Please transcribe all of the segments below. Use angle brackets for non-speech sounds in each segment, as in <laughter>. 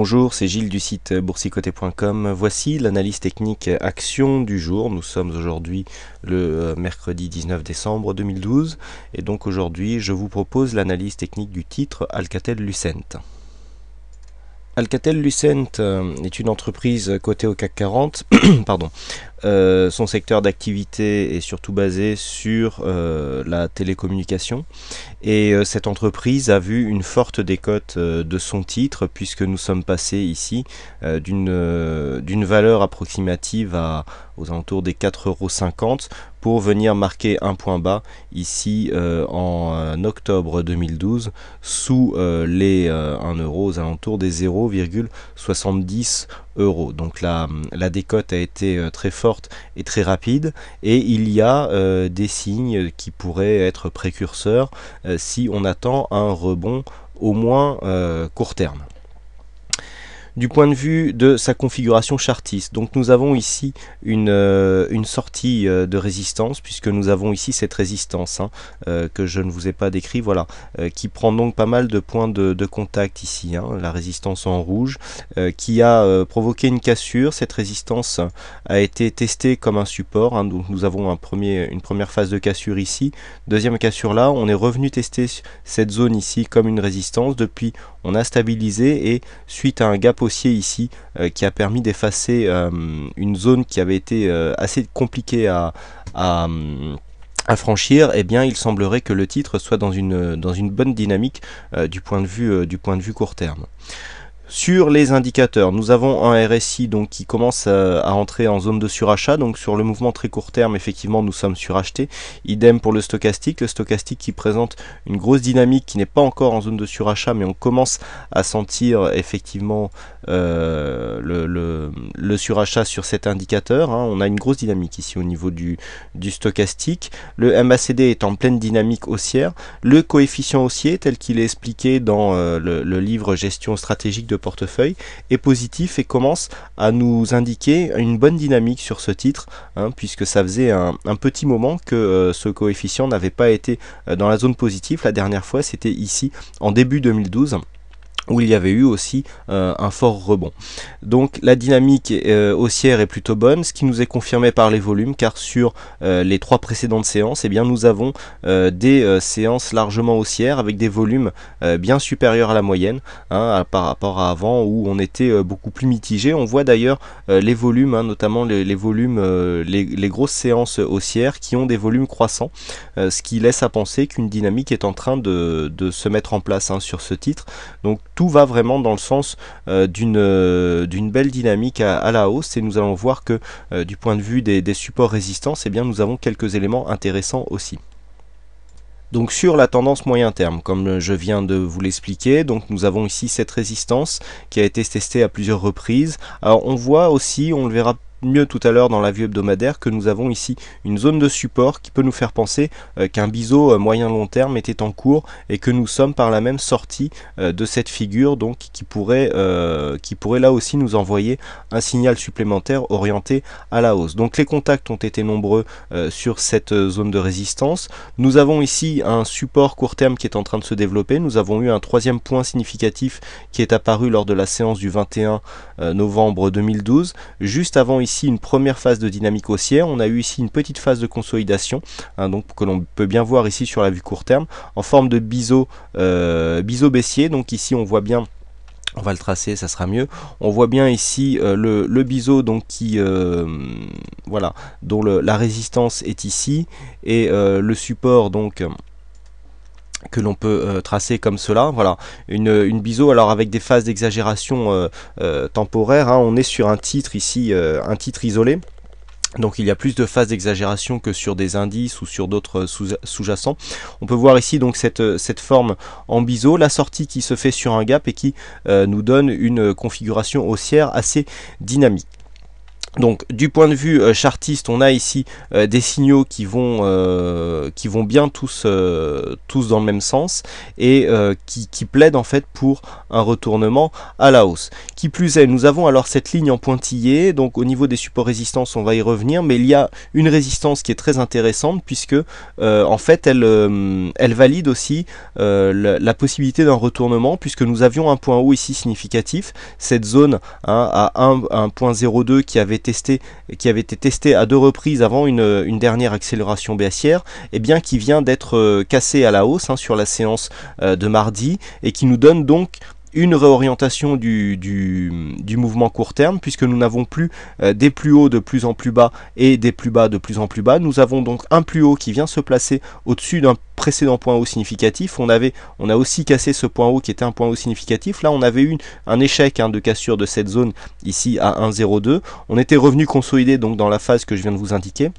Bonjour, c'est Gilles du site boursicoté.com. Voici l'analyse technique action du jour. Nous sommes aujourd'hui le euh, mercredi 19 décembre 2012 et donc aujourd'hui je vous propose l'analyse technique du titre Alcatel-Lucent. Alcatel-Lucent euh, est une entreprise cotée au CAC 40, <coughs> pardon, euh, son secteur d'activité est surtout basé sur euh, la télécommunication et euh, cette entreprise a vu une forte décote de son titre puisque nous sommes passés ici d'une valeur approximative aux alentours des 4,50€ pour venir marquer un point bas ici euh, en euh, octobre 2012 sous euh, les 1 euro aux alentours des 0,70 euros. Donc la décote a été très forte et très rapide et il y a des signes qui pourraient être précurseurs si on attend un rebond au moins court terme. Du point de vue de sa configuration chartiste, donc nous avons ici une, euh, une sortie euh, de résistance, puisque nous avons ici cette résistance hein, euh, que je ne vous ai pas décrit, voilà, qui prend donc pas mal de points de, contact ici, hein, la résistance en rouge, qui a provoqué une cassure. Cette résistance a été testée comme un support, hein. donc nous avons un premier, une première phase de cassure ici, deuxième cassure là, on est revenu tester cette zone ici comme une résistance. Depuis, on a stabilisé et suite à un gap haussier ici euh, qui a permis d'effacer euh, une zone qui avait été euh, assez compliquée à, franchir, eh bien il semblerait que le titre soit dans une, dans une bonne dynamique du, point de vue, du point de vue court terme. Sur les indicateurs, nous avons un RSI donc qui commence euh, à, entrer en zone de surachat. Donc sur le mouvement très court terme, effectivement, nous sommes surachetés. Idem pour le stochastique. Le stochastique qui présente une grosse dynamique qui n'est pas encore en zone de surachat, mais on commence à sentir effectivement euh, le, surachat sur cet indicateur. Hein. On a une grosse dynamique ici au niveau du, du stochastique. Le MACD est en pleine dynamique haussière. Le coefficient haussier, tel qu'il est expliqué dans euh, le livre Gestion stratégique de portefeuille, est positif et commence à nous indiquer une bonne dynamique sur ce titre, hein, puisque ça faisait un, petit moment que euh, ce coefficient n'avait pas été euh, dans la zone positive. La dernière fois, c'était ici en début 2012 où il y avait eu aussi euh, un fort rebond. Donc la dynamique euh, haussière est plutôt bonne, ce qui nous est confirmé par les volumes, car sur euh, les trois précédentes séances, eh bien, nous avons des séances largement haussières avec des volumes bien supérieurs à la moyenne hein, par rapport à avant où on était beaucoup plus mitigé. On voit d'ailleurs les volumes, hein, notamment les, volumes, les, grosses séances haussières qui ont des volumes croissants, ce qui laisse à penser qu'une dynamique est en train de, se mettre en place hein, sur ce titre. Donc tout va vraiment dans le sens euh, d'une euh, d'une belle dynamique à, la hausse et nous allons voir que euh, du point de vue des, supports résistance et eh bien nous avons quelques éléments intéressants aussi. Donc sur la tendance moyen terme, comme je viens de vous l'expliquer, donc nous avons ici cette résistance qui a été testée à plusieurs reprises. Alors on voit aussi, on le verra mieux tout à l'heure dans la vue hebdomadaire que nous avons ici une zone de support qui peut nous faire penser euh, qu'un biseau euh, moyen-long terme était en cours et que nous sommes par la même sortie euh, de cette figure donc qui pourrait, qui pourrait là aussi nous envoyer un signal supplémentaire orienté à la hausse. Donc les contacts ont été nombreux sur cette zone de résistance. Nous avons ici un support court terme qui est en train de se développer. Nous avons eu un troisième point significatif qui est apparu lors de la séance du 21 novembre 2012, juste avant ici ici une première phase de dynamique haussière, on a eu ici une petite phase de consolidation, hein, donc que l'on peut bien voir ici sur la vue court terme, en forme de biseau, euh, biseau baissier, donc ici on voit bien on va le tracer, ça sera mieux. On voit bien ici euh, le, biseau donc qui euh, voilà dont la résistance est ici et le support donc que l'on peut euh, tracer comme cela. Voilà, une, une biseau, alors avec des phases d'exagération euh, euh, temporaire, hein. on est sur un titre ici, un titre isolé. Donc il y a plus de phases d'exagération que sur des indices ou sur d'autres sous-jacents. On peut voir ici donc cette, cette, forme en biseau, la sortie qui se fait sur un gap et qui nous donne une configuration haussière assez dynamique. Donc du point de vue euh, chartiste, on a ici euh, des signaux qui vont, euh, qui vont bien tous, tous dans le même sens et qui, plaident en fait pour un retournement à la hausse. Qui plus est, nous avons alors cette ligne en pointillé, donc au niveau des supports résistance on va y revenir, mais il y a une résistance qui est très intéressante puisque en fait elle, elle valide aussi la, possibilité d'un retournement puisque nous avions un point haut ici significatif, cette zone hein, à 1.02 qui avait été qui avait été testé à deux reprises avant une, dernière accélération baissière, et eh bien qui vient d'être euh, cassé à la hausse hein, sur la séance euh, de mardi et qui nous donne donc une réorientation du, du, mouvement court terme, puisque nous n'avons plus euh, des plus hauts de plus en plus bas et des plus bas de plus en plus bas. Nous avons donc un plus haut qui vient se placer au-dessus d'un précédent point haut significatif. On, avait, on a aussi cassé ce point haut qui était un point haut significatif. Là, on avait eu un échec hein, de cassure de cette zone ici à 1,02. On était revenu consolidé donc dans la phase que je viens de vous indiquer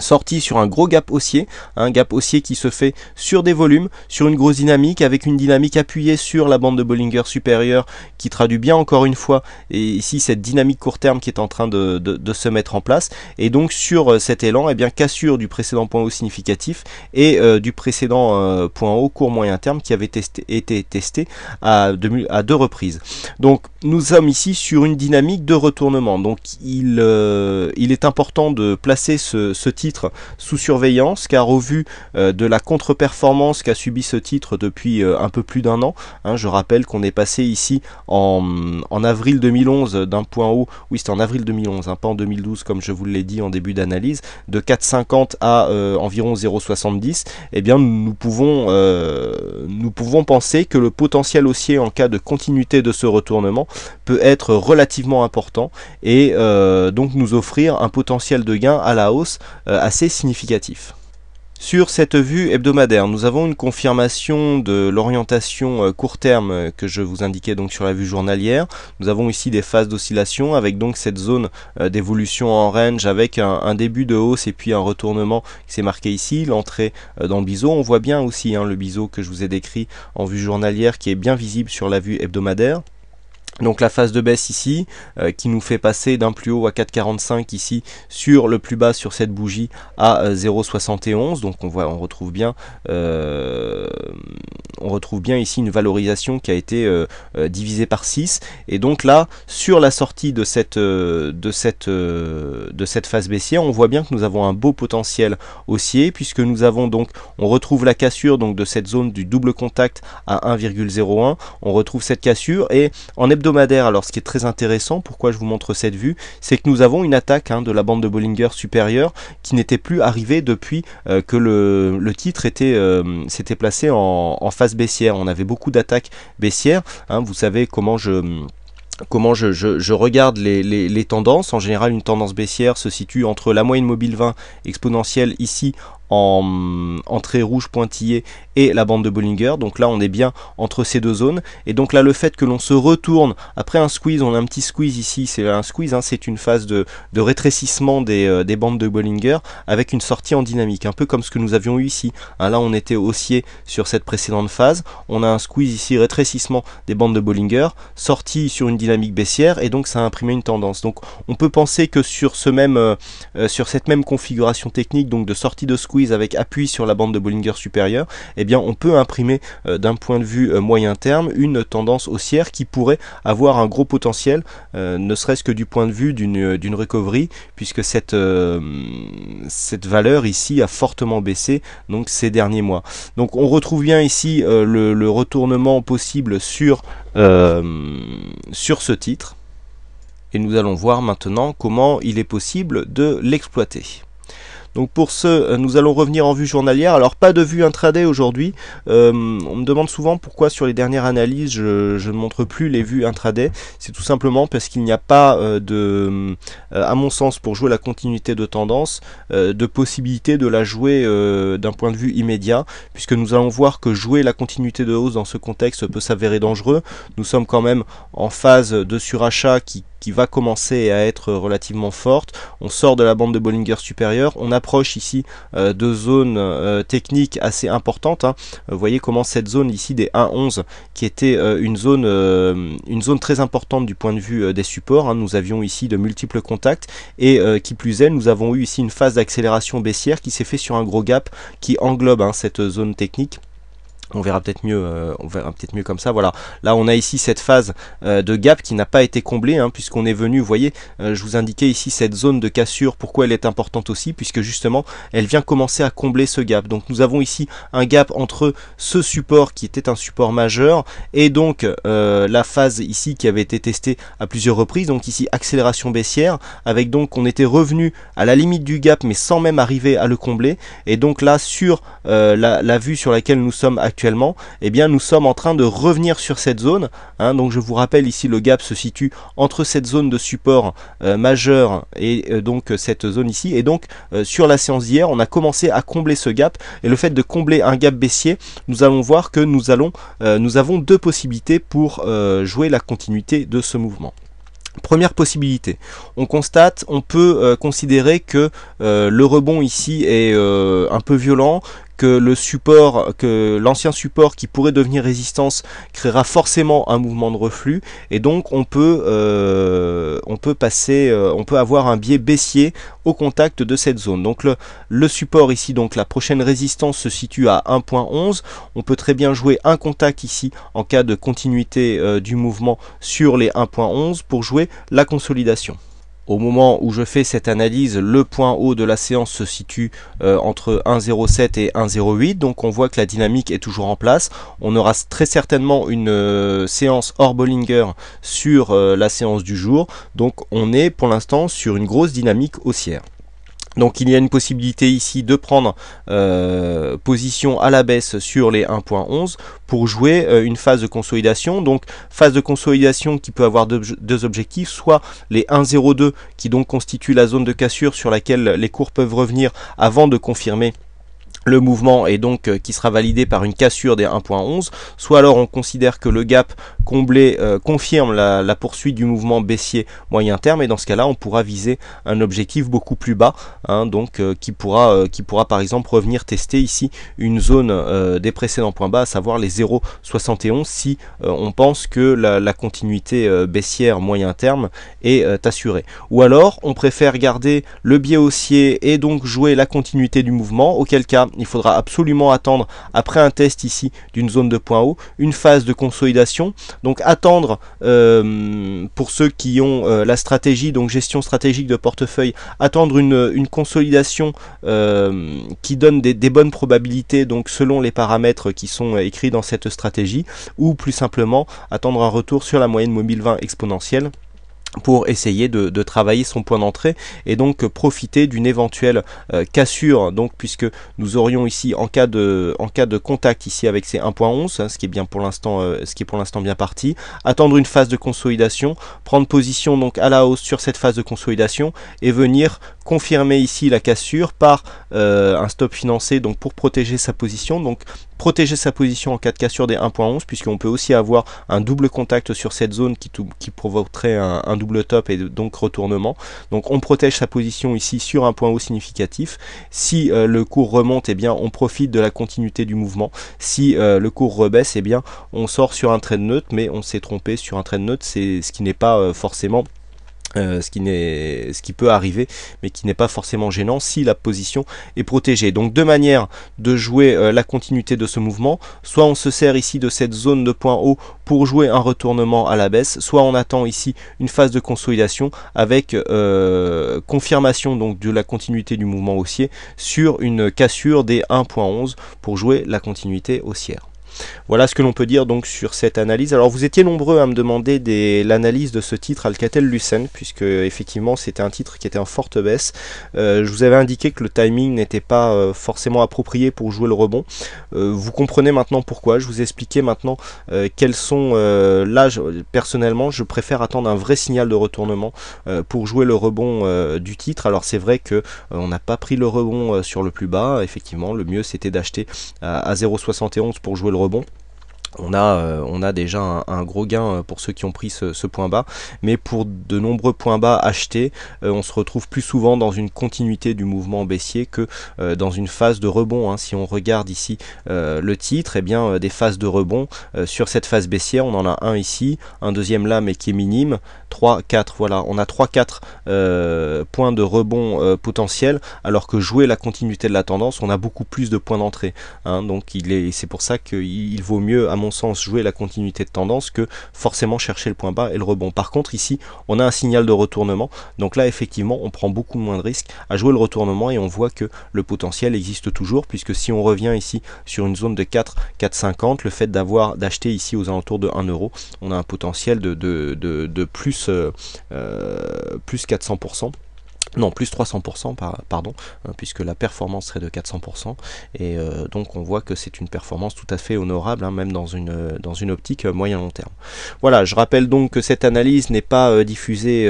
sorti sur un gros gap haussier, un gap haussier qui se fait sur des volumes, sur une grosse dynamique, avec une dynamique appuyée sur la bande de Bollinger supérieure qui traduit bien encore une fois et ici cette dynamique court terme qui est en train de, se mettre en place et donc sur euh, cet élan, et eh bien cassure du précédent point haut significatif et euh, du précédent euh, point haut court moyen terme qui avait été testé à deux, reprises. Donc nous sommes ici sur une dynamique de retournement, donc il, il est important de placer ce, ce type titre sous surveillance, car au vu de la contre-performance qu'a subi ce titre depuis euh, un peu plus d'un an, hein, je rappelle qu'on est passé ici en, avril 2011 d'un point haut, oui c'était en avril 2011, hein, pas en 2012 comme je vous l'ai dit en début d'analyse, de 4,50 à euh, environ 0,70, et eh bien nous pouvons, euh, nous pouvons penser que le potentiel haussier en cas de continuité de ce retournement peut être relativement important et donc nous offrir un potentiel de gain à la hausse euh, assez significatif. Sur cette vue hebdomadaire, nous avons une confirmation de l'orientation euh, court terme euh, que je vous indiquais donc sur la vue journalière. Nous avons ici des phases d'oscillation avec donc cette zone d'évolution en range avec un, début de hausse et puis un retournement qui s'est marqué ici, l'entrée dans le biseau. On voit bien aussi hein, le biseau que je vous ai décrit en vue journalière qui est bien visible sur la vue hebdomadaire. Donc la phase de baisse ici euh, qui nous fait passer d'un plus haut à 4,45 ici sur le plus bas sur cette bougie à 0,71. Euh, donc on voit, on retrouve bien, euh, on retrouve bien ici une valorisation qui a été divisée par 6. Et donc là, sur la sortie de cette, de cette, de cette phase baissière, on voit bien que nous avons un beau potentiel haussier puisque nous avons donc, on retrouve la cassure donc de cette zone du double contact à 1,01. On retrouve cette cassure et en hebdomadaire alors ce qui est très intéressant, pourquoi je vous montre cette vue, c'est que nous avons une attaque hein, de la bande de Bollinger supérieure qui n'était plus arrivée depuis euh, que le, titre était euh, s'était placé en, phase baissière. On avait beaucoup d'attaques baissières. Hein. vous savez comment je comment je, regarde les, les, tendances. En général, une tendance baissière se situe entre la moyenne mobile 20 exponentielle ici en, rouge rouge et la bande de Bollinger. Donc là, on est bien entre ces deux zones. Et donc là, le fait que l'on se retourne après un squeeze, on a un petit squeeze ici, c'est un squeeze, hein, c'est une phase de, rétrécissement euh, des, bandes de Bollinger avec une sortie en dynamique, un peu comme ce que nous avions eu ici. Hein, là, on était haussier sur cette précédente phase. On a un squeeze ici, rétrécissement des bandes de Bollinger, sortie sur une dynamique baissière et donc ça a imprimé une tendance. Donc on peut penser que sur ce même, euh, euh, sur cette même configuration technique, donc de sortie de squeeze avec appui sur la bande de Bollinger supérieure, eh bien on peut imprimer euh, d'un point de vue euh, moyen terme une tendance haussière qui pourrait avoir un gros potentiel, euh, ne serait-ce que du point de vue d'une recovery, puisque cette, valeur ici a fortement baissé donc ces derniers mois. Donc on retrouve bien ici le, retournement possible sur ce titre et nous allons voir maintenant comment il est possible de l'exploiter. Donc pour ce, euh, nous allons revenir en vue journalière. Alors pas de vue intraday aujourd'hui. Euh, on me demande souvent pourquoi sur les dernières analyses je, ne montre plus les vues intraday. C'est tout simplement parce qu'il n'y a pas euh, de, à mon sens, pour jouer la continuité de tendance, de possibilité de la jouer d'un point de vue immédiat, puisque nous allons voir que jouer la continuité de hausse dans ce contexte peut s'avérer dangereux. Nous sommes quand même en phase de surachat qui qui va commencer à être relativement forte. On sort de la bande de Bollinger supérieure, on approche ici euh, de zones euh, techniques assez importantes. Hein. Vous voyez comment cette zone ici des 1.11 qui était euh, une, zone, une zone très importante du point de vue des supports. Hein. Nous avions ici de multiples contacts et qui plus est, nous avons eu ici une phase d'accélération baissière qui s'est fait sur un gros gap qui englobe hein, cette zone technique on verra peut-être mieux, euh, on verra peut-être mieux comme ça. Voilà. Là, on a ici cette phase euh, de gap qui n'a pas été comblée, hein, puisqu'on est venu. Vous voyez, euh, je vous indiquais ici cette zone de cassure. Pourquoi elle est importante aussi, puisque justement, elle vient commencer à combler ce gap. Donc, nous avons ici un gap entre ce support qui était un support majeur et donc la phase ici qui avait été testée à plusieurs reprises. Donc ici, accélération baissière, avec donc on était revenu à la limite du gap, mais sans même arriver à le combler. Et donc là, sur la, la vue sur laquelle nous sommes actuellement et eh bien nous sommes en train de revenir sur cette zone. Hein. donc je vous rappelle ici le gap se situe entre cette zone de support euh, majeur et euh, donc cette zone ici. Et donc euh, sur la séance d'hier, on a commencé à combler ce gap. Et le fait de combler un gap baissier, nous allons voir que nous allons nous avons deux possibilités pour jouer la continuité de ce mouvement. Première possibilité, on constate, on peut considérer que le rebond ici est un peu violent, que le support, que l'ancien support qui pourrait devenir résistance créera forcément un mouvement de reflux et donc on peut, euh, on peut passer, euh, on peut avoir un biais baissier au contact de cette zone. Donc le, support ici, donc la prochaine résistance se situe à 1.11. On peut très bien jouer un contact ici en cas de continuité euh, du mouvement sur les 1.11 pour jouer la consolidation au moment où je fais cette analyse, le point haut de la séance se situe euh, entre 1,07 et 1,08. Donc on voit que la dynamique est toujours en place. On aura très certainement une euh, séance hors Bollinger sur euh, la séance du jour. Donc on est pour l'instant sur une grosse dynamique haussière. Donc il y a une possibilité ici de prendre euh, position à la baisse sur les 1.11 pour jouer euh, une phase de consolidation. Donc phase de consolidation qui peut avoir deux, deux objectifs, soit les 1.02 qui donc constituent la zone de cassure sur laquelle les cours peuvent revenir avant de confirmer le mouvement est donc euh, qui sera validé par une cassure des 1.11, soit alors on considère que le gap comblé euh, confirme la, poursuite du mouvement baissier moyen terme et dans ce cas-là on pourra viser un objectif beaucoup plus bas, hein, donc euh, qui pourra qui pourra par exemple revenir tester ici une zone des précédents points bas, à savoir les 0,71 si on pense que la, la continuité baissière moyen terme est assurée. Ou alors on préfère garder le biais haussier et donc jouer la continuité du mouvement, auquel cas il faudra absolument attendre après un test ici d'une zone de point haut, une phase de consolidation. Donc attendre euh, pour ceux qui ont euh, la stratégie, donc gestion stratégique de portefeuille, attendre une, consolidation euh, qui donne des, des, bonnes probabilités donc selon les paramètres qui sont écrits dans cette stratégie, ou plus simplement attendre un retour sur la moyenne mobile 20 exponentielle pour essayer de, travailler son point d'entrée et donc profiter d'une éventuelle euh, cassure donc puisque nous aurions ici en cas de en cas de contact ici avec ces 1.11 hein, ce qui est bien pour l'instant euh, ce qui est pour l'instant bien parti attendre une phase de consolidation prendre position donc à la hausse sur cette phase de consolidation et venir confirmer ici la cassure par euh, un stop financé donc pour protéger sa position. Donc protéger sa position en cas de cassure des 1.11 puisqu'on peut aussi avoir un double contact sur cette zone qui, qui provoquerait un, double top et donc retournement. Donc on protège sa position ici sur un point haut significatif. Si euh, le cours remonte, et eh bien on profite de la continuité du mouvement. Si euh, le cours rebaisse, et eh bien on sort sur un trade neutre mais on s'est trompé sur un trade neutre, c'est ce qui n'est pas forcément euh, ce, qui peut arriver, mais qui n'est pas forcément gênant si la position est protégée. Donc deux manières de jouer euh, la continuité de ce mouvement, soit on se sert ici de cette zone de point haut pour jouer un retournement à la baisse, soit on attend ici une phase de consolidation avec euh, confirmation donc de la continuité du mouvement haussier sur une cassure des 1.11 pour jouer la continuité haussière. Voilà ce que l'on peut dire donc sur cette analyse. Alors vous étiez nombreux à me demander l'analyse de ce titre Alcatel-Lucent, puisque effectivement c'était un titre qui était en forte baisse. Euh, je vous avais indiqué que le timing n'était pas euh, forcément approprié pour jouer le rebond. Euh, vous comprenez maintenant pourquoi. Je vous expliquais maintenant quels sont... là, personnellement, je préfère attendre un vrai signal de retournement pour jouer le rebond du titre. Alors c'est vrai que on n'a pas pris le rebond sur le plus bas. Effectivement, le mieux c'était d'acheter à, à 0,71 pour jouer le rebond rebond on a, euh, on a déjà un, gros gain euh, pour ceux qui ont pris ce, point bas, mais pour de nombreux points bas achetés, euh, on se retrouve plus souvent dans une continuité du mouvement baissier que dans une phase de rebond. Hein. Si on regarde ici le titre, et eh bien des phases de rebond sur cette phase baissière, on en a un ici, un deuxième là, mais qui est minime, 3, 4, voilà, on a 3, 4 points de rebond potentiels potentiel, alors que jouer la continuité de la tendance, on a beaucoup plus de points d'entrée. Hein. donc est, c'est pour ça qu'il vaut mieux, à sens, jouer la continuité de tendance que forcément chercher le point bas et le rebond. Par contre, ici, on a un signal de retournement. Donc là, effectivement, on prend beaucoup moins de risques à jouer le retournement et on voit que le potentiel existe toujours puisque si on revient ici sur une zone de 4, 4,50, le fait d'avoir d'acheter ici aux alentours de 1 euro, on a un potentiel de, de, de, plus, euh, euh, plus 400%. Non, plus 300%, pardon, euh, puisque la performance serait de 400%. Et euh, donc on voit que c'est une performance tout à fait honorable, hein, même dans une, euh, dans une optique moyen-long terme. Voilà, je rappelle donc que cette analyse n'est pas diffusée,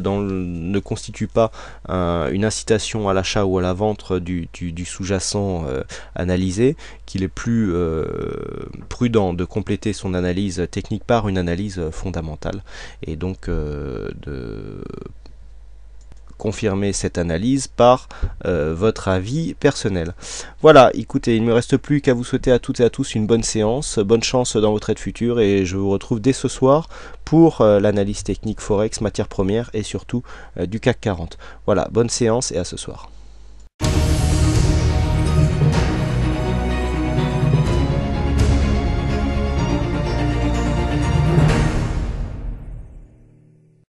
dans ne constitue pas une incitation à l'achat ou à la vente du, du, du sous-jacent analysé, qu'il est plus prudent de compléter son analyse technique par une analyse fondamentale, et donc de, confirmer cette analyse par euh, votre avis personnel. Voilà, écoutez, il ne me reste plus qu'à vous souhaiter à toutes et à tous une bonne séance, bonne chance dans votre aide future et je vous retrouve dès ce soir pour euh, l'analyse technique Forex, matières premières et surtout euh, du CAC 40. Voilà, bonne séance et à ce soir.